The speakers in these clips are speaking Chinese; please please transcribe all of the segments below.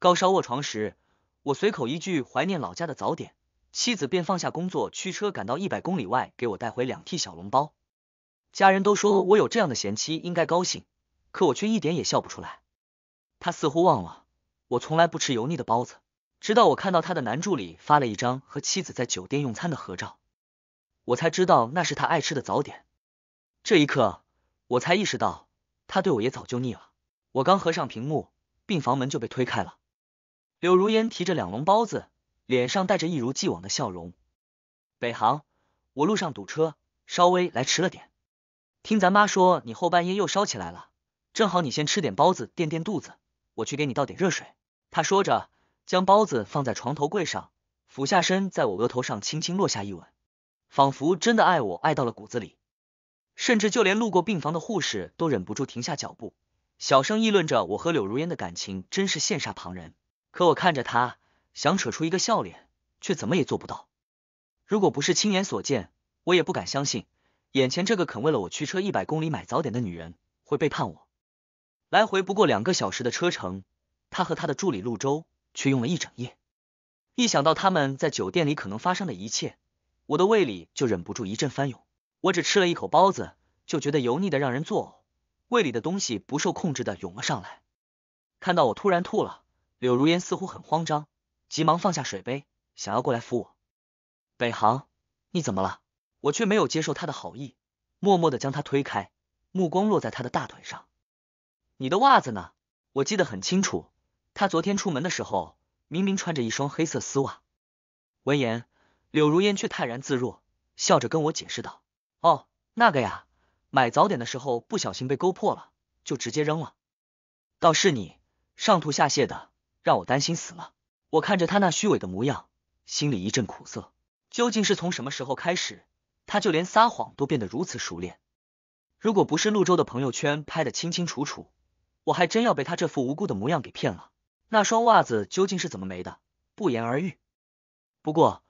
高烧卧床时，我随口一句怀念老家的早点，妻子便放下工作，驱车赶到一百公里外给我带回两屉小笼包。家人都说我有这样的贤妻应该高兴，可我却一点也笑不出来。他似乎忘了我从来不吃油腻的包子。直到我看到他的男助理发了一张和妻子在酒店用餐的合照，我才知道那是他爱吃的早点。这一刻，我才意识到他对我也早就腻了。我刚合上屏幕，病房门就被推开了。柳如烟提着两笼包子，脸上带着一如既往的笑容。北航，我路上堵车，稍微来迟了点。听咱妈说你后半夜又烧起来了，正好你先吃点包子垫垫肚子。我去给你倒点热水。他说着，将包子放在床头柜上，俯下身在我额头上轻轻落下一吻，仿佛真的爱我爱到了骨子里。甚至就连路过病房的护士都忍不住停下脚步，小声议论着我和柳如烟的感情真是羡煞旁人。可我看着他，想扯出一个笑脸，却怎么也做不到。如果不是亲眼所见，我也不敢相信眼前这个肯为了我驱车一百公里买早点的女人会背叛我。来回不过两个小时的车程，他和他的助理陆舟却用了一整夜。一想到他们在酒店里可能发生的一切，我的胃里就忍不住一阵翻涌。我只吃了一口包子，就觉得油腻的让人作呕，胃里的东西不受控制的涌了上来。看到我突然吐了。柳如烟似乎很慌张，急忙放下水杯，想要过来扶我。北航，你怎么了？我却没有接受他的好意，默默的将他推开，目光落在他的大腿上。你的袜子呢？我记得很清楚，他昨天出门的时候明明穿着一双黑色丝袜。闻言，柳如烟却泰然自若，笑着跟我解释道：“哦，那个呀，买早点的时候不小心被勾破了，就直接扔了。倒是你，上吐下泻的。”让我担心死了。我看着他那虚伪的模样，心里一阵苦涩。究竟是从什么时候开始，他就连撒谎都变得如此熟练？如果不是陆舟的朋友圈拍得清清楚楚，我还真要被他这副无辜的模样给骗了。那双袜子究竟是怎么没的？不言而喻。不过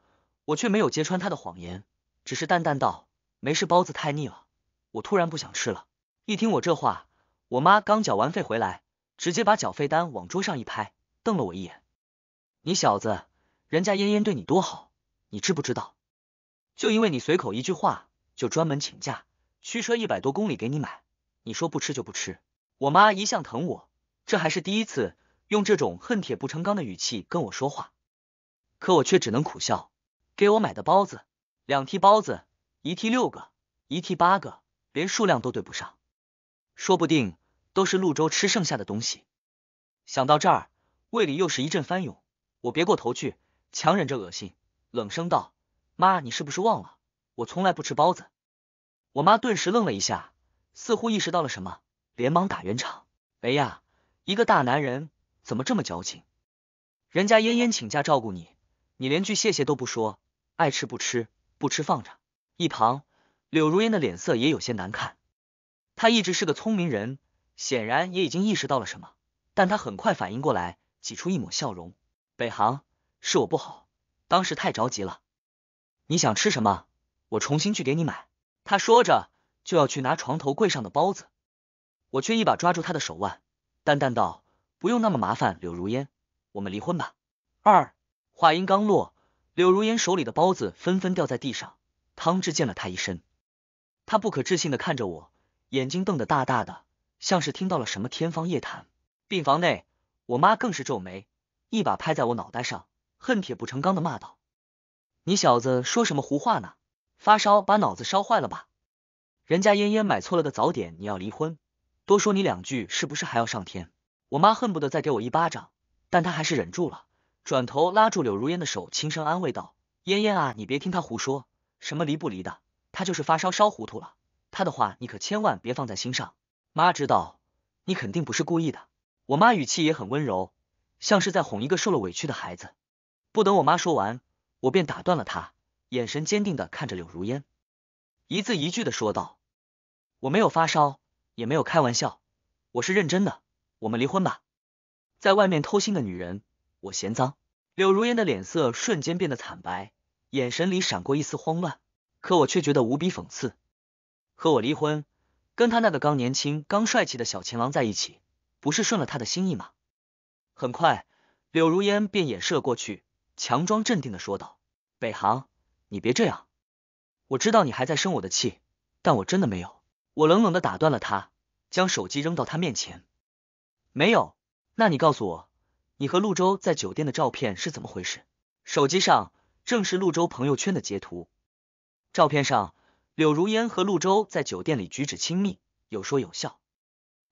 我却没有揭穿他的谎言，只是淡淡道：“没事，包子太腻了，我突然不想吃了。”一听我这话，我妈刚缴完费回来，直接把缴费单往桌上一拍。瞪了我一眼，你小子，人家嫣嫣对你多好，你知不知道？就因为你随口一句话，就专门请假，驱车一百多公里给你买，你说不吃就不吃。我妈一向疼我，这还是第一次用这种恨铁不成钢的语气跟我说话，可我却只能苦笑。给我买的包子，两屉包子，一屉六个，一屉八个，连数量都对不上，说不定都是陆州吃剩下的东西。想到这儿。胃里又是一阵翻涌，我别过头去，强忍着恶心，冷声道：“妈，你是不是忘了我从来不吃包子？”我妈顿时愣了一下，似乎意识到了什么，连忙打圆场：“哎呀，一个大男人怎么这么矫情？人家嫣嫣请假照顾你，你连句谢谢都不说，爱吃不吃，不吃放着。”一旁，柳如烟的脸色也有些难看，她一直是个聪明人，显然也已经意识到了什么，但她很快反应过来。挤出一抹笑容，北航，是我不好，当时太着急了。你想吃什么，我重新去给你买。他说着就要去拿床头柜上的包子，我却一把抓住他的手腕，淡淡道：“不用那么麻烦。”柳如烟，我们离婚吧。二话音刚落，柳如烟手里的包子纷纷掉在地上，汤汁溅了他一身。他不可置信的看着我，眼睛瞪得大大的，像是听到了什么天方夜谭。病房内。我妈更是皱眉，一把拍在我脑袋上，恨铁不成钢的骂道：“你小子说什么胡话呢？发烧把脑子烧坏了吧？人家嫣嫣买错了的早点，你要离婚，多说你两句是不是还要上天？”我妈恨不得再给我一巴掌，但她还是忍住了，转头拉住柳如烟的手，轻声安慰道：“嫣嫣啊，你别听他胡说，什么离不离的，他就是发烧烧糊涂了，他的话你可千万别放在心上。妈知道你肯定不是故意的。”我妈语气也很温柔，像是在哄一个受了委屈的孩子。不等我妈说完，我便打断了她，眼神坚定的看着柳如烟，一字一句的说道：“我没有发烧，也没有开玩笑，我是认真的。我们离婚吧，在外面偷腥的女人，我嫌脏。”柳如烟的脸色瞬间变得惨白，眼神里闪过一丝慌乱，可我却觉得无比讽刺。和我离婚，跟他那个刚年轻刚帅气的小情郎在一起。不是顺了他的心意吗？很快，柳如烟便掩饰了过去，强装镇定的说道：“北航，你别这样。我知道你还在生我的气，但我真的没有。”我冷冷的打断了他，将手机扔到他面前。没有？那你告诉我，你和陆舟在酒店的照片是怎么回事？手机上正是陆舟朋友圈的截图，照片上柳如烟和陆舟在酒店里举止亲密，有说有笑。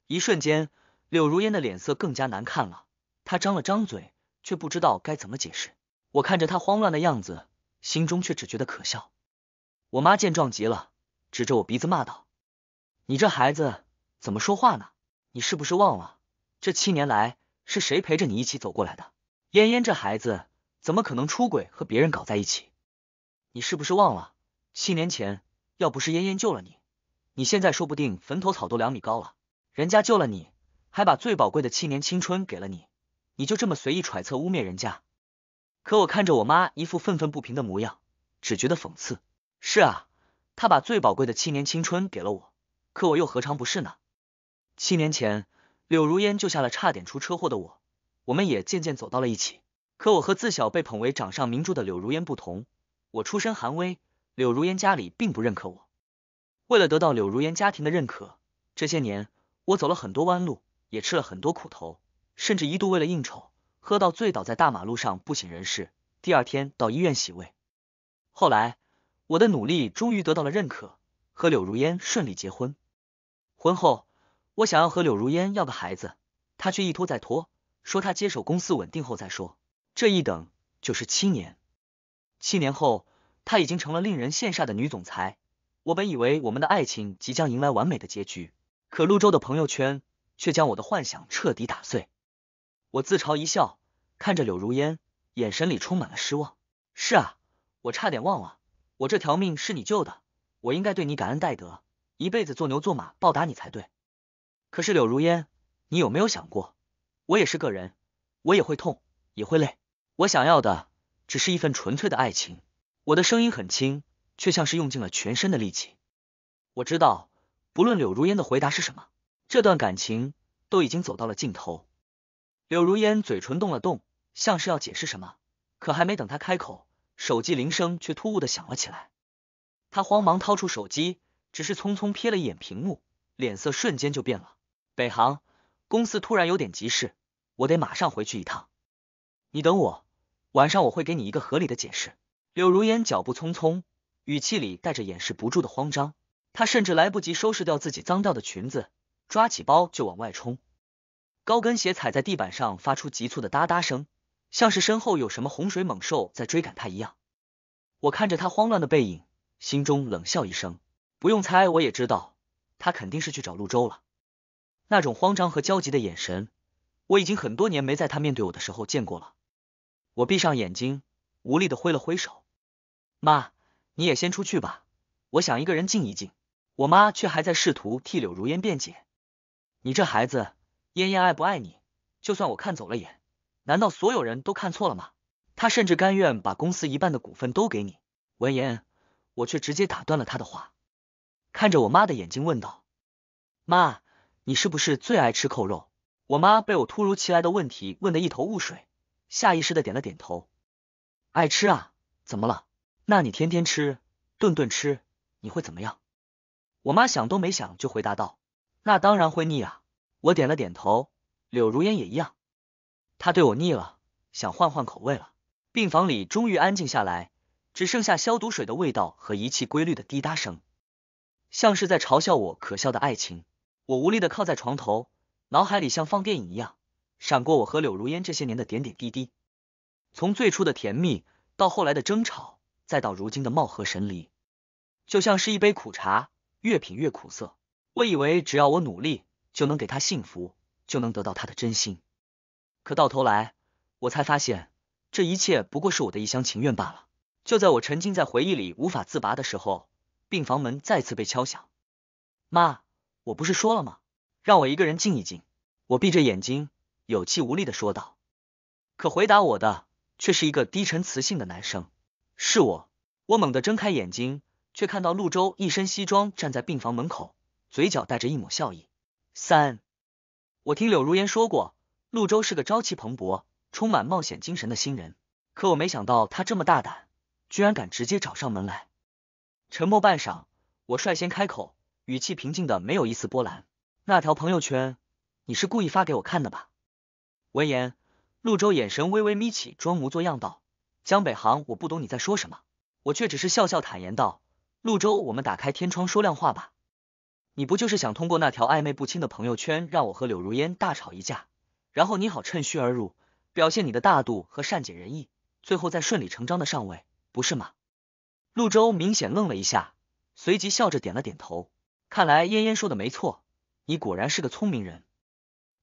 一瞬间。柳如烟的脸色更加难看了，她张了张嘴，却不知道该怎么解释。我看着她慌乱的样子，心中却只觉得可笑。我妈见状急了，指着我鼻子骂道：“你这孩子怎么说话呢？你是不是忘了这七年来是谁陪着你一起走过来的？嫣嫣这孩子怎么可能出轨和别人搞在一起？你是不是忘了七年前要不是嫣嫣救了你，你现在说不定坟头草都两米高了。人家救了你。”还把最宝贵的七年青春给了你，你就这么随意揣测污蔑人家？可我看着我妈一副愤愤不平的模样，只觉得讽刺。是啊，她把最宝贵的七年青春给了我，可我又何尝不是呢？七年前，柳如烟救下了差点出车祸的我，我们也渐渐走到了一起。可我和自小被捧为掌上明珠的柳如烟不同，我出身寒微，柳如烟家里并不认可我。为了得到柳如烟家庭的认可，这些年我走了很多弯路。也吃了很多苦头，甚至一度为了应酬喝到醉倒在大马路上不省人事。第二天到医院洗胃。后来我的努力终于得到了认可，和柳如烟顺利结婚。婚后我想要和柳如烟要个孩子，她却一拖再拖，说她接手公司稳定后再说。这一等就是七年。七年后她已经成了令人羡煞的女总裁。我本以为我们的爱情即将迎来完美的结局，可陆州的朋友圈。却将我的幻想彻底打碎。我自嘲一笑，看着柳如烟，眼神里充满了失望。是啊，我差点忘了，我这条命是你救的，我应该对你感恩戴德，一辈子做牛做马报答你才对。可是柳如烟，你有没有想过，我也是个人，我也会痛，也会累。我想要的只是一份纯粹的爱情。我的声音很轻，却像是用尽了全身的力气。我知道，不论柳如烟的回答是什么。这段感情都已经走到了尽头，柳如烟嘴唇动了动，像是要解释什么，可还没等她开口，手机铃声却突兀的响了起来。她慌忙掏出手机，只是匆匆瞥了一眼屏幕，脸色瞬间就变了。北航公司突然有点急事，我得马上回去一趟。你等我，晚上我会给你一个合理的解释。柳如烟脚步匆匆，语气里带着掩饰不住的慌张，她甚至来不及收拾掉自己脏掉的裙子。抓起包就往外冲，高跟鞋踩在地板上发出急促的哒哒声，像是身后有什么洪水猛兽在追赶他一样。我看着他慌乱的背影，心中冷笑一声。不用猜，我也知道他肯定是去找陆舟了。那种慌张和焦急的眼神，我已经很多年没在他面对我的时候见过了。我闭上眼睛，无力的挥了挥手：“妈，你也先出去吧，我想一个人静一静。”我妈却还在试图替柳如烟辩解。你这孩子，燕燕爱不爱你？就算我看走了眼，难道所有人都看错了吗？他甚至甘愿把公司一半的股份都给你。闻言，我却直接打断了他的话，看着我妈的眼睛问道：“妈，你是不是最爱吃扣肉？”我妈被我突如其来的问题问得一头雾水，下意识的点了点头：“爱吃啊，怎么了？那你天天吃，顿顿吃，你会怎么样？”我妈想都没想就回答道。那当然会腻啊！我点了点头，柳如烟也一样，她对我腻了，想换换口味了。病房里终于安静下来，只剩下消毒水的味道和仪器规律的滴答声，像是在嘲笑我可笑的爱情。我无力的靠在床头，脑海里像放电影一样，闪过我和柳如烟这些年的点点滴滴，从最初的甜蜜，到后来的争吵，再到如今的貌合神离，就像是一杯苦茶，越品越苦涩。我以为只要我努力，就能给他幸福，就能得到他的真心。可到头来，我才发现这一切不过是我的一厢情愿罢了。就在我沉浸在回忆里无法自拔的时候，病房门再次被敲响。妈，我不是说了吗？让我一个人静一静。我闭着眼睛，有气无力的说道。可回答我的却是一个低沉磁性的男生，是我。”我猛地睁开眼睛，却看到陆舟一身西装站在病房门口。嘴角带着一抹笑意。三，我听柳如烟说过，陆州是个朝气蓬勃、充满冒险精神的新人。可我没想到他这么大胆，居然敢直接找上门来。沉默半晌，我率先开口，语气平静的没有一丝波澜。那条朋友圈，你是故意发给我看的吧？闻言，陆州眼神微微眯起，装模作样道：“江北行，我不懂你在说什么。”我却只是笑笑，坦言道：“陆州，我们打开天窗说亮话吧。”你不就是想通过那条暧昧不清的朋友圈，让我和柳如烟大吵一架，然后你好趁虚而入，表现你的大度和善解人意，最后再顺理成章的上位，不是吗？陆周明显愣了一下，随即笑着点了点头。看来嫣嫣说的没错，你果然是个聪明人。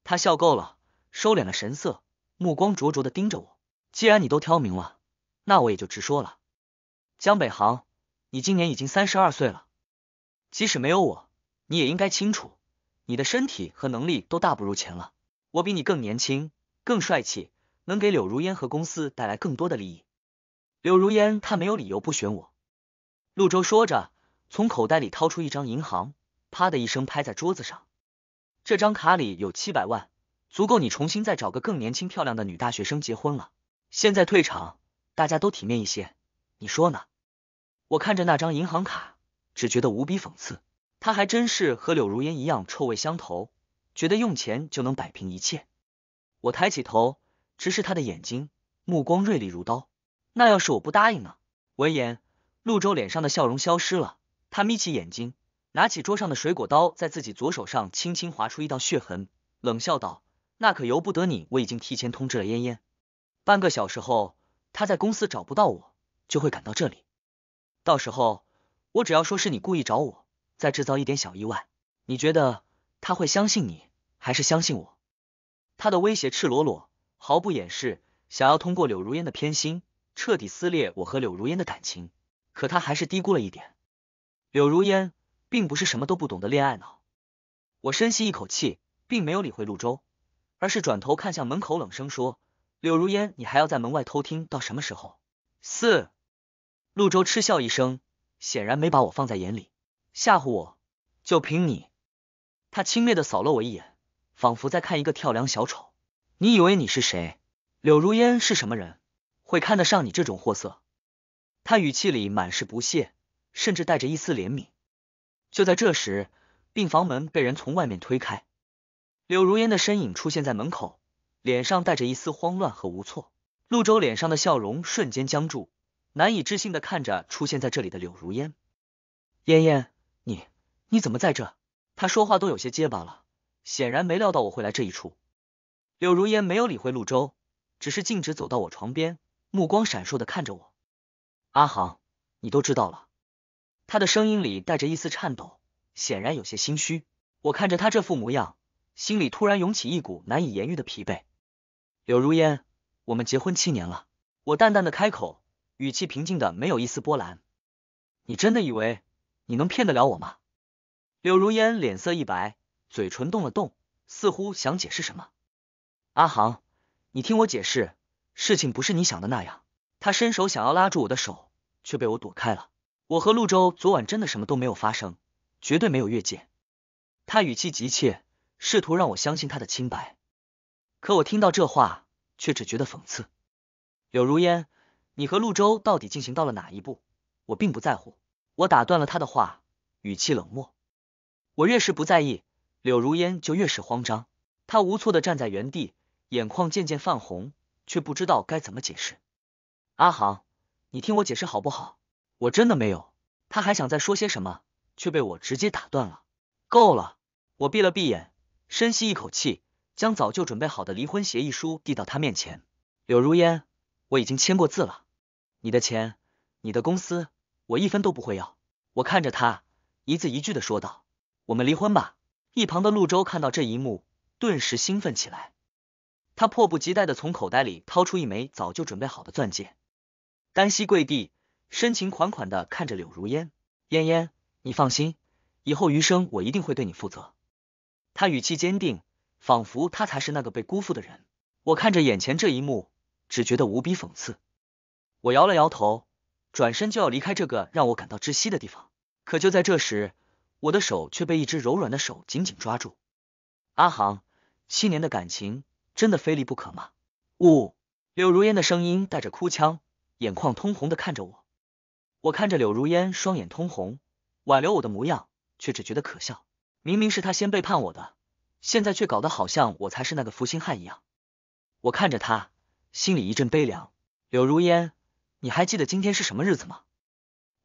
他笑够了，收敛了神色，目光灼灼的盯着我。既然你都挑明了，那我也就直说了。江北航，你今年已经三十二岁了，即使没有我。你也应该清楚，你的身体和能力都大不如前了。我比你更年轻，更帅气，能给柳如烟和公司带来更多的利益。柳如烟，她没有理由不选我。陆舟说着，从口袋里掏出一张银行啪的一声拍在桌子上。这张卡里有七百万，足够你重新再找个更年轻漂亮的女大学生结婚了。现在退场，大家都体面一些，你说呢？我看着那张银行卡，只觉得无比讽刺。他还真是和柳如烟一样臭味相投，觉得用钱就能摆平一切。我抬起头，直视他的眼睛，目光锐利如刀。那要是我不答应呢？闻言，陆舟脸上的笑容消失了，他眯起眼睛，拿起桌上的水果刀，在自己左手上轻轻划出一道血痕，冷笑道：“那可由不得你。我已经提前通知了嫣嫣，半个小时后，他在公司找不到我，就会赶到这里。到时候，我只要说是你故意找我。”再制造一点小意外，你觉得他会相信你，还是相信我？他的威胁赤裸裸，毫不掩饰，想要通过柳如烟的偏心，彻底撕裂我和柳如烟的感情。可他还是低估了一点，柳如烟并不是什么都不懂的恋爱脑。我深吸一口气，并没有理会陆舟，而是转头看向门口，冷声说：“柳如烟，你还要在门外偷听到什么时候？”四，陆舟嗤笑一声，显然没把我放在眼里。吓唬我？就凭你？他轻蔑的扫了我一眼，仿佛在看一个跳梁小丑。你以为你是谁？柳如烟是什么人，会看得上你这种货色？他语气里满是不屑，甚至带着一丝怜悯。就在这时，病房门被人从外面推开，柳如烟的身影出现在门口，脸上带着一丝慌乱和无措。陆舟脸上的笑容瞬间僵住，难以置信的看着出现在这里的柳如烟。燕燕。你怎么在这？他说话都有些结巴了，显然没料到我会来这一出。柳如烟没有理会陆舟，只是径直走到我床边，目光闪烁的看着我。阿航，你都知道了。他的声音里带着一丝颤抖，显然有些心虚。我看着他这副模样，心里突然涌起一股难以言喻的疲惫。柳如烟，我们结婚七年了。我淡淡的开口，语气平静的没有一丝波澜。你真的以为你能骗得了我吗？柳如烟脸色一白，嘴唇动了动，似乎想解释什么。阿航，你听我解释，事情不是你想的那样。他伸手想要拉住我的手，却被我躲开了。我和陆舟昨晚真的什么都没有发生，绝对没有越界。他语气急切，试图让我相信他的清白。可我听到这话，却只觉得讽刺。柳如烟，你和陆舟到底进行到了哪一步？我并不在乎。我打断了他的话，语气冷漠。我越是不在意，柳如烟就越是慌张。她无措的站在原地，眼眶渐渐泛红，却不知道该怎么解释。阿航，你听我解释好不好？我真的没有。他还想再说些什么，却被我直接打断了。够了！我闭了闭眼，深吸一口气，将早就准备好的离婚协议书递到他面前。柳如烟，我已经签过字了。你的钱，你的公司，我一分都不会要。我看着他，一字一句的说道。我们离婚吧！一旁的陆舟看到这一幕，顿时兴奋起来。他迫不及待的从口袋里掏出一枚早就准备好的钻戒，单膝跪地，深情款款的看着柳如烟。烟烟，你放心，以后余生我一定会对你负责。他语气坚定，仿佛他才是那个被辜负的人。我看着眼前这一幕，只觉得无比讽刺。我摇了摇头，转身就要离开这个让我感到窒息的地方。可就在这时，我的手却被一只柔软的手紧紧抓住。阿航，七年的感情真的非离不可吗？呜，柳如烟的声音带着哭腔，眼眶通红的看着我。我看着柳如烟双眼通红，挽留我的模样，却只觉得可笑。明明是他先背叛我的，现在却搞得好像我才是那个负心汉一样。我看着他，心里一阵悲凉。柳如烟，你还记得今天是什么日子吗？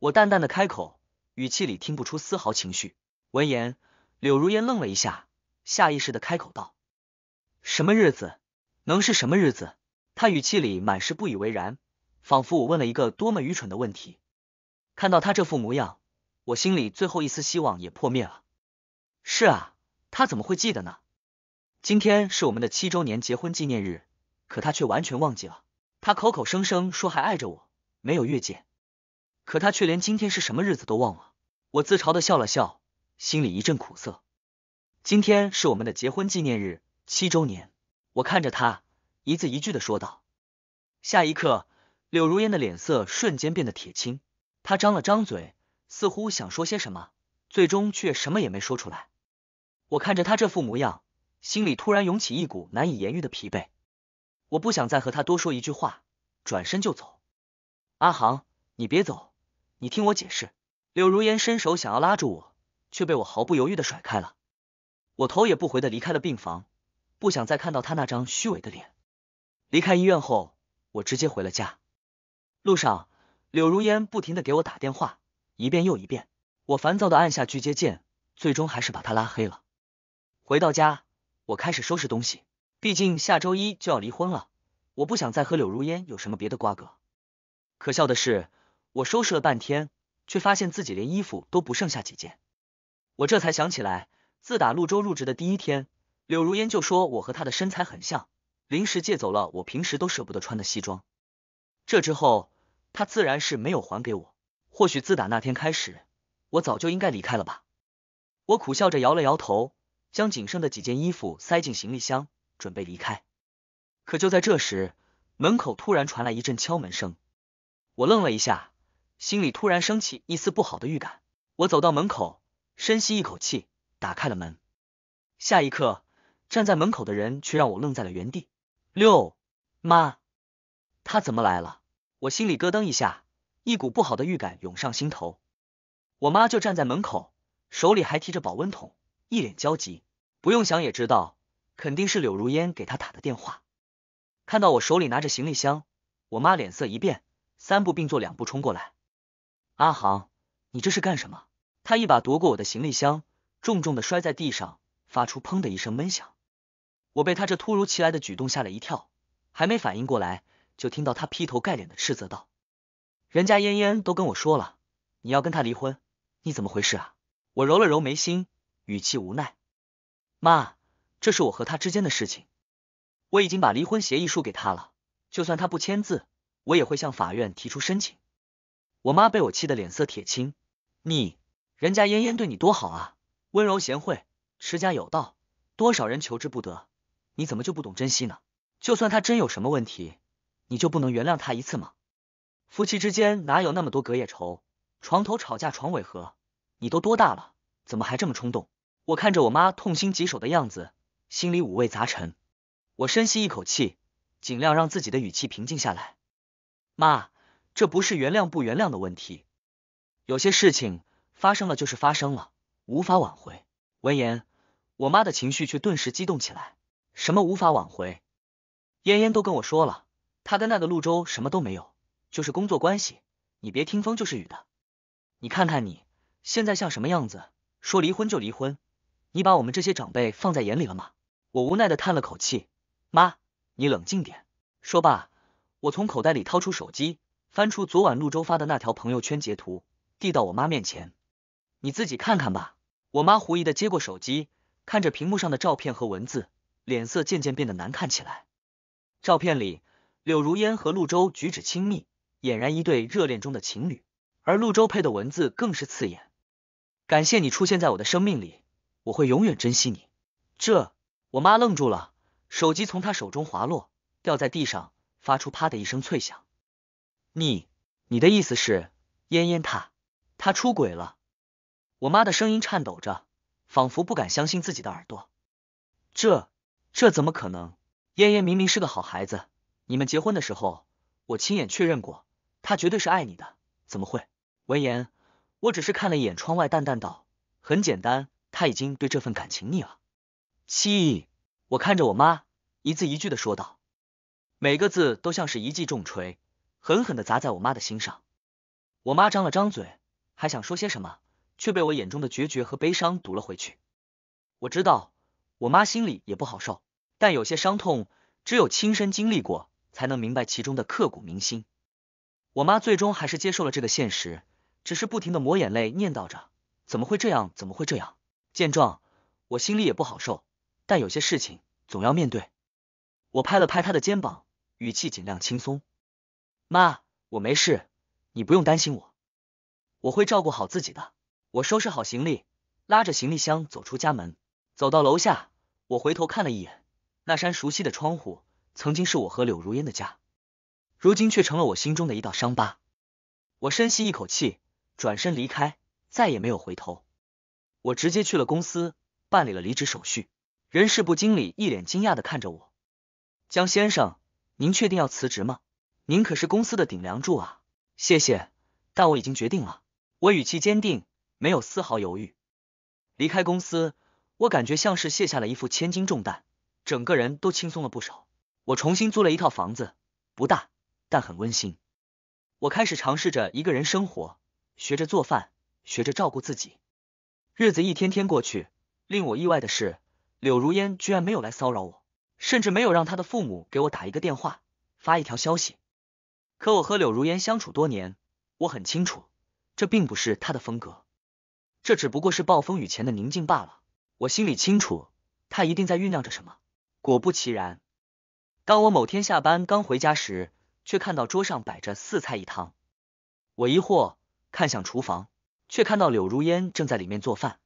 我淡淡的开口。语气里听不出丝毫情绪。闻言，柳如烟愣了一下，下意识的开口道：“什么日子？能是什么日子？”她语气里满是不以为然，仿佛我问了一个多么愚蠢的问题。看到他这副模样，我心里最后一丝希望也破灭了。是啊，他怎么会记得呢？今天是我们的七周年结婚纪念日，可他却完全忘记了。他口口声声说还爱着我，没有越界，可他却连今天是什么日子都忘了。我自嘲的笑了笑，心里一阵苦涩。今天是我们的结婚纪念日七周年，我看着他，一字一句的说道。下一刻，柳如烟的脸色瞬间变得铁青，她张了张嘴，似乎想说些什么，最终却什么也没说出来。我看着她这副模样，心里突然涌起一股难以言喻的疲惫。我不想再和他多说一句话，转身就走。阿航，你别走，你听我解释。柳如烟伸手想要拉住我，却被我毫不犹豫的甩开了。我头也不回的离开了病房，不想再看到他那张虚伪的脸。离开医院后，我直接回了家。路上，柳如烟不停的给我打电话，一遍又一遍。我烦躁的按下拒接键，最终还是把他拉黑了。回到家，我开始收拾东西，毕竟下周一就要离婚了，我不想再和柳如烟有什么别的瓜葛。可笑的是，我收拾了半天。却发现自己连衣服都不剩下几件，我这才想起来，自打陆州入职的第一天，柳如烟就说我和他的身材很像，临时借走了我平时都舍不得穿的西装。这之后，他自然是没有还给我。或许自打那天开始，我早就应该离开了吧。我苦笑着摇了摇头，将仅剩的几件衣服塞进行李箱，准备离开。可就在这时，门口突然传来一阵敲门声，我愣了一下。心里突然升起一丝不好的预感，我走到门口，深吸一口气，打开了门。下一刻，站在门口的人却让我愣在了原地。六妈，他怎么来了？我心里咯噔一下，一股不好的预感涌上心头。我妈就站在门口，手里还提着保温桶，一脸焦急。不用想也知道，肯定是柳如烟给她打的电话。看到我手里拿着行李箱，我妈脸色一变，三步并作两步冲过来。阿航，你这是干什么？他一把夺过我的行李箱，重重的摔在地上，发出砰的一声闷响。我被他这突如其来的举动吓了一跳，还没反应过来，就听到他劈头盖脸的斥责道：“人家嫣嫣都跟我说了，你要跟他离婚，你怎么回事啊？”我揉了揉眉心，语气无奈：“妈，这是我和他之间的事情，我已经把离婚协议书给他了，就算他不签字，我也会向法院提出申请。”我妈被我气得脸色铁青，你，人家嫣嫣对你多好啊，温柔贤惠，持家有道，多少人求之不得，你怎么就不懂珍惜呢？就算她真有什么问题，你就不能原谅她一次吗？夫妻之间哪有那么多隔夜仇，床头吵架床尾和，你都多大了，怎么还这么冲动？我看着我妈痛心疾首的样子，心里五味杂陈。我深吸一口气，尽量让自己的语气平静下来，妈。这不是原谅不原谅的问题，有些事情发生了就是发生了，无法挽回。闻言，我妈的情绪却顿时激动起来，什么无法挽回？嫣嫣都跟我说了，她跟那个陆州什么都没有，就是工作关系。你别听风就是雨的，你看看你现在像什么样子？说离婚就离婚，你把我们这些长辈放在眼里了吗？我无奈的叹了口气，妈，你冷静点。说罢，我从口袋里掏出手机。翻出昨晚陆舟发的那条朋友圈截图，递到我妈面前，你自己看看吧。我妈狐疑的接过手机，看着屏幕上的照片和文字，脸色渐渐变得难看起来。照片里，柳如烟和陆舟举止亲密，俨然一对热恋中的情侣。而陆舟配的文字更是刺眼：“感谢你出现在我的生命里，我会永远珍惜你。”这，我妈愣住了，手机从她手中滑落，掉在地上，发出啪的一声脆响。你你的意思是，嫣嫣她她出轨了？我妈的声音颤抖着，仿佛不敢相信自己的耳朵。这这怎么可能？嫣嫣明明是个好孩子，你们结婚的时候，我亲眼确认过，她绝对是爱你的，怎么会？闻言，我只是看了一眼窗外，淡淡道：“很简单，他已经对这份感情腻了。”七，我看着我妈，一字一句的说道，每个字都像是一记重锤。狠狠的砸在我妈的心上，我妈张了张嘴，还想说些什么，却被我眼中的决绝和悲伤堵了回去。我知道我妈心里也不好受，但有些伤痛只有亲身经历过，才能明白其中的刻骨铭心。我妈最终还是接受了这个现实，只是不停的抹眼泪，念叨着：“怎么会这样？怎么会这样？”见状，我心里也不好受，但有些事情总要面对。我拍了拍她的肩膀，语气尽量轻松。妈，我没事，你不用担心我，我会照顾好自己的。我收拾好行李，拉着行李箱走出家门，走到楼下，我回头看了一眼那扇熟悉的窗户，曾经是我和柳如烟的家，如今却成了我心中的一道伤疤。我深吸一口气，转身离开，再也没有回头。我直接去了公司办理了离职手续。人事部经理一脸惊讶的看着我：“江先生，您确定要辞职吗？”您可是公司的顶梁柱啊！谢谢，但我已经决定了。我语气坚定，没有丝毫犹豫。离开公司，我感觉像是卸下了一副千斤重担，整个人都轻松了不少。我重新租了一套房子，不大，但很温馨。我开始尝试着一个人生活，学着做饭，学着照顾自己。日子一天天过去，令我意外的是，柳如烟居然没有来骚扰我，甚至没有让她的父母给我打一个电话，发一条消息。可我和柳如烟相处多年，我很清楚，这并不是她的风格，这只不过是暴风雨前的宁静罢了。我心里清楚，她一定在酝酿着什么。果不其然，当我某天下班刚回家时，却看到桌上摆着四菜一汤。我疑惑看向厨房，却看到柳如烟正在里面做饭。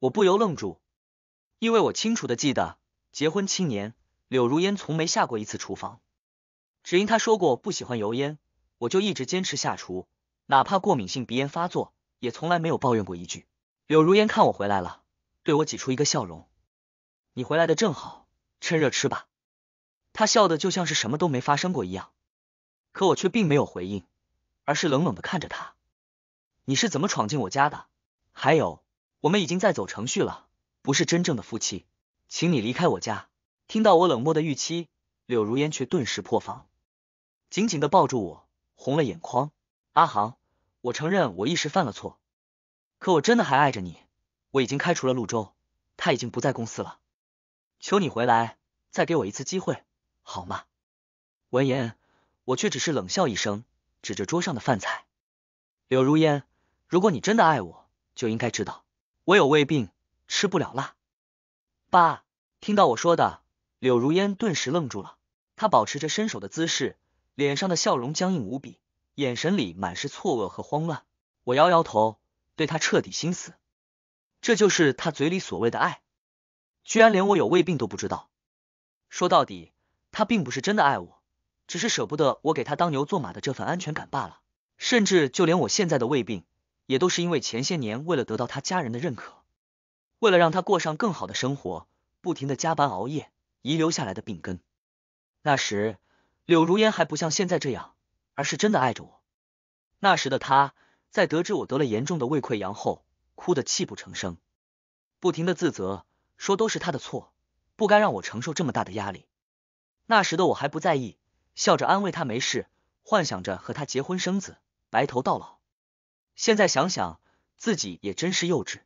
我不由愣住，因为我清楚的记得，结婚七年，柳如烟从没下过一次厨房。只因他说过不喜欢油烟，我就一直坚持下厨，哪怕过敏性鼻炎发作，也从来没有抱怨过一句。柳如烟看我回来了，对我挤出一个笑容：“你回来的正好，趁热吃吧。”她笑的就像是什么都没发生过一样，可我却并没有回应，而是冷冷的看着她：“你是怎么闯进我家的？还有，我们已经在走程序了，不是真正的夫妻，请你离开我家。”听到我冷漠的预期，柳如烟却顿时破防。紧紧的抱住我，红了眼眶。阿航，我承认我一时犯了错，可我真的还爱着你。我已经开除了陆舟，他已经不在公司了。求你回来，再给我一次机会，好吗？闻言，我却只是冷笑一声，指着桌上的饭菜：“柳如烟，如果你真的爱我，就应该知道我有胃病，吃不了辣。”爸，听到我说的，柳如烟顿时愣住了，她保持着伸手的姿势。脸上的笑容僵硬无比，眼神里满是错愕和慌乱。我摇摇头，对他彻底心死。这就是他嘴里所谓的爱，居然连我有胃病都不知道。说到底，他并不是真的爱我，只是舍不得我给他当牛做马的这份安全感罢了。甚至就连我现在的胃病，也都是因为前些年为了得到他家人的认可，为了让他过上更好的生活，不停的加班熬夜遗留下来的病根。那时。柳如烟还不像现在这样，而是真的爱着我。那时的她在得知我得了严重的胃溃疡后，哭得泣不成声，不停的自责，说都是她的错，不该让我承受这么大的压力。那时的我还不在意，笑着安慰他没事，幻想着和他结婚生子，白头到老。现在想想，自己也真是幼稚。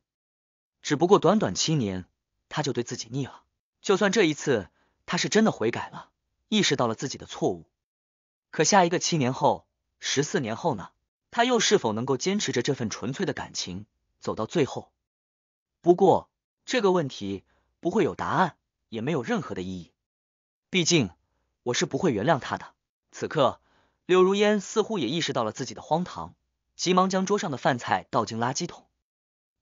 只不过短短七年，他就对自己腻了。就算这一次，他是真的悔改了。意识到了自己的错误，可下一个七年后、十四年后呢？他又是否能够坚持着这份纯粹的感情走到最后？不过这个问题不会有答案，也没有任何的意义。毕竟我是不会原谅他的。此刻，柳如烟似乎也意识到了自己的荒唐，急忙将桌上的饭菜倒进垃圾桶。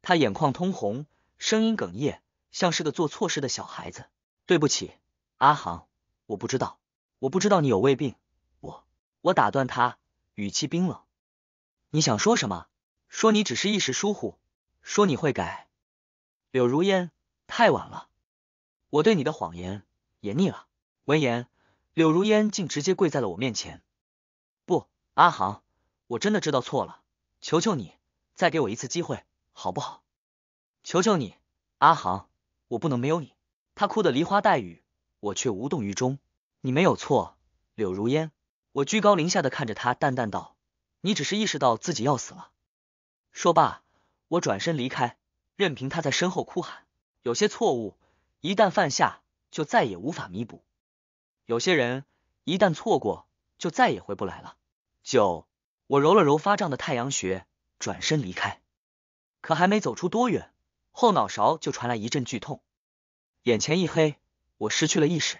他眼眶通红，声音哽咽，像是个做错事的小孩子：“对不起，阿航。”我不知道，我不知道你有胃病。我我打断他，语气冰冷。你想说什么？说你只是一时疏忽，说你会改。柳如烟，太晚了，我对你的谎言也腻了。闻言，柳如烟竟直接跪在了我面前。不，阿航，我真的知道错了，求求你，再给我一次机会，好不好？求求你，阿航，我不能没有你。他哭得梨花带雨。我却无动于衷。你没有错，柳如烟。我居高临下的看着他，淡淡道：“你只是意识到自己要死了。”说罢，我转身离开，任凭他在身后哭喊。有些错误一旦犯下，就再也无法弥补；有些人一旦错过，就再也回不来了。九，我揉了揉发胀的太阳穴，转身离开。可还没走出多远，后脑勺就传来一阵剧痛，眼前一黑。我失去了意识，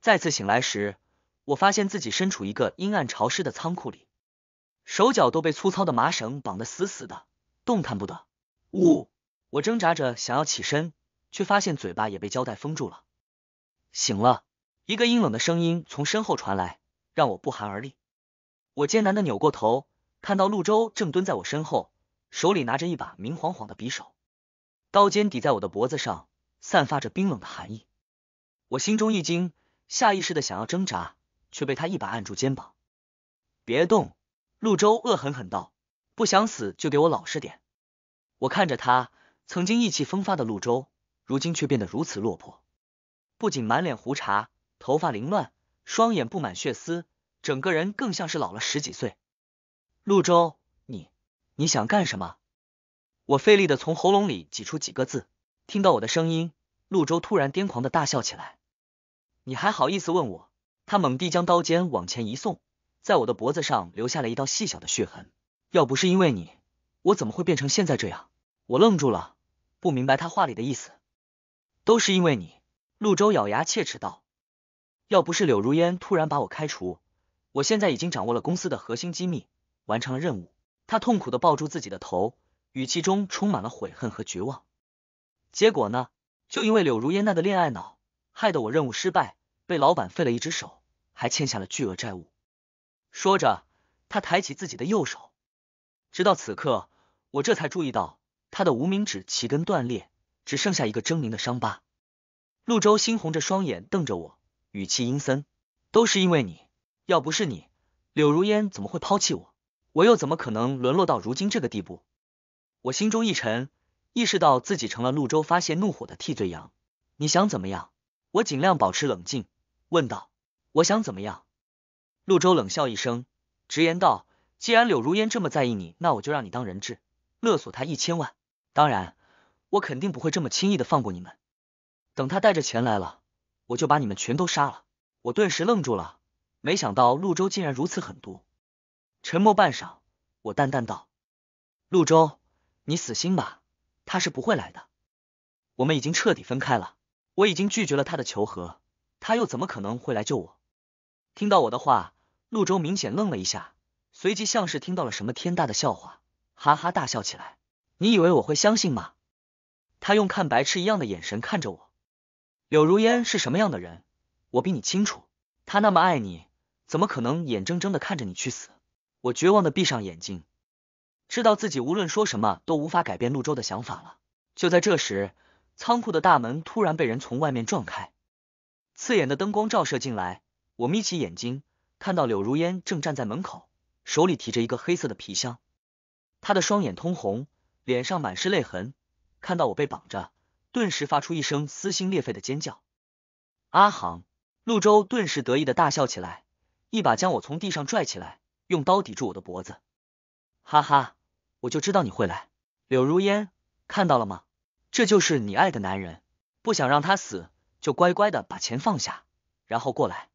再次醒来时，我发现自己身处一个阴暗潮湿的仓库里，手脚都被粗糙的麻绳绑得死死的，动弹不得。呜，我挣扎着想要起身，却发现嘴巴也被胶带封住了。醒了，一个阴冷的声音从身后传来，让我不寒而栗。我艰难的扭过头，看到陆舟正蹲在我身后，手里拿着一把明晃晃的匕首，刀尖抵在我的脖子上，散发着冰冷的寒意。我心中一惊，下意识的想要挣扎，却被他一把按住肩膀。别动！陆周恶狠狠道：“不想死就给我老实点。”我看着他，曾经意气风发的陆周，如今却变得如此落魄，不仅满脸胡茬，头发凌乱，双眼布满血丝，整个人更像是老了十几岁。陆周，你你想干什么？我费力的从喉咙里挤出几个字。听到我的声音，陆周突然癫狂的大笑起来。你还好意思问我？他猛地将刀尖往前一送，在我的脖子上留下了一道细小的血痕。要不是因为你，我怎么会变成现在这样？我愣住了，不明白他话里的意思。都是因为你，陆舟咬牙切齿道。要不是柳如烟突然把我开除，我现在已经掌握了公司的核心机密，完成了任务。他痛苦的抱住自己的头，语气中充满了悔恨和绝望。结果呢？就因为柳如烟那个恋爱脑。害得我任务失败，被老板废了一只手，还欠下了巨额债务。说着，他抬起自己的右手，直到此刻，我这才注意到他的无名指齐根断裂，只剩下一个狰狞的伤疤。陆舟猩红着双眼瞪着我，语气阴森：“都是因为你，要不是你，柳如烟怎么会抛弃我？我又怎么可能沦落到如今这个地步？”我心中一沉，意识到自己成了陆舟发泄怒火的替罪羊。你想怎么样？我尽量保持冷静，问道：“我想怎么样？”陆舟冷笑一声，直言道：“既然柳如烟这么在意你，那我就让你当人质，勒索他一千万。当然，我肯定不会这么轻易的放过你们。等他带着钱来了，我就把你们全都杀了。”我顿时愣住了，没想到陆舟竟然如此狠毒。沉默半晌，我淡淡道：“陆舟，你死心吧，他是不会来的。我们已经彻底分开了。”我已经拒绝了他的求和，他又怎么可能会来救我？听到我的话，陆舟明显愣了一下，随即像是听到了什么天大的笑话，哈哈大笑起来。你以为我会相信吗？他用看白痴一样的眼神看着我。柳如烟是什么样的人，我比你清楚。他那么爱你，怎么可能眼睁睁的看着你去死？我绝望的闭上眼睛，知道自己无论说什么都无法改变陆舟的想法了。就在这时，仓库的大门突然被人从外面撞开，刺眼的灯光照射进来，我眯起眼睛，看到柳如烟正站在门口，手里提着一个黑色的皮箱。她的双眼通红，脸上满是泪痕。看到我被绑着，顿时发出一声撕心裂肺的尖叫。阿航，陆舟顿时得意的大笑起来，一把将我从地上拽起来，用刀抵住我的脖子。哈哈，我就知道你会来。柳如烟，看到了吗？这就是你爱的男人，不想让他死，就乖乖的把钱放下，然后过来。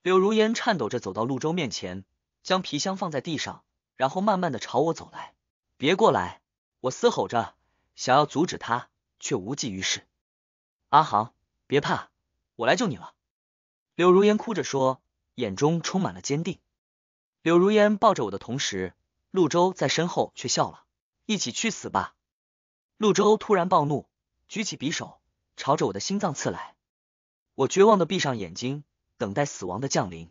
柳如烟颤抖着走到陆舟面前，将皮箱放在地上，然后慢慢的朝我走来。别过来！我嘶吼着，想要阻止他，却无济于事。阿航，别怕，我来救你了。柳如烟哭着说，眼中充满了坚定。柳如烟抱着我的同时，陆舟在身后却笑了。一起去死吧！陆舟突然暴怒，举起匕首朝着我的心脏刺来。我绝望的闭上眼睛，等待死亡的降临。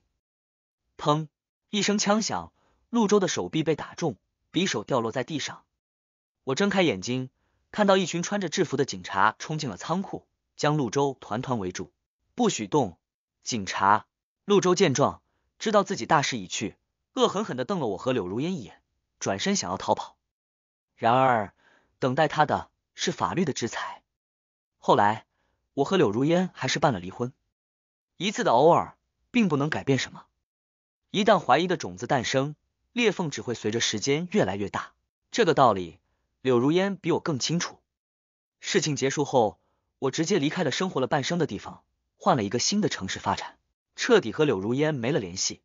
砰！一声枪响，陆舟的手臂被打中，匕首掉落在地上。我睁开眼睛，看到一群穿着制服的警察冲进了仓库，将陆舟团团围住，不许动！警察。陆舟见状，知道自己大势已去，恶狠狠的瞪了我和柳如烟一眼，转身想要逃跑。然而。等待他的是法律的制裁。后来，我和柳如烟还是办了离婚。一次的偶尔并不能改变什么，一旦怀疑的种子诞生，裂缝只会随着时间越来越大。这个道理，柳如烟比我更清楚。事情结束后，我直接离开了生活了半生的地方，换了一个新的城市发展，彻底和柳如烟没了联系。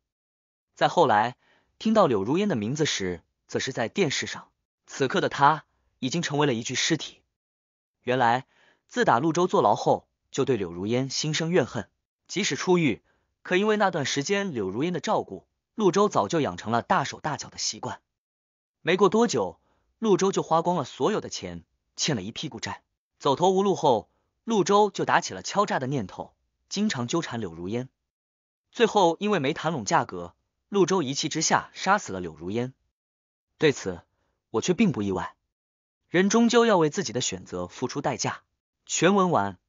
再后来，听到柳如烟的名字时，则是在电视上。此刻的她已经成为了一具尸体。原来，自打陆州坐牢后，就对柳如烟心生怨恨。即使出狱，可因为那段时间柳如烟的照顾，陆州早就养成了大手大脚的习惯。没过多久，陆州就花光了所有的钱，欠了一屁股债。走投无路后，陆州就打起了敲诈的念头，经常纠缠柳如烟。最后，因为没谈拢价格，陆州一气之下杀死了柳如烟。对此，我却并不意外。人终究要为自己的选择付出代价。全文完。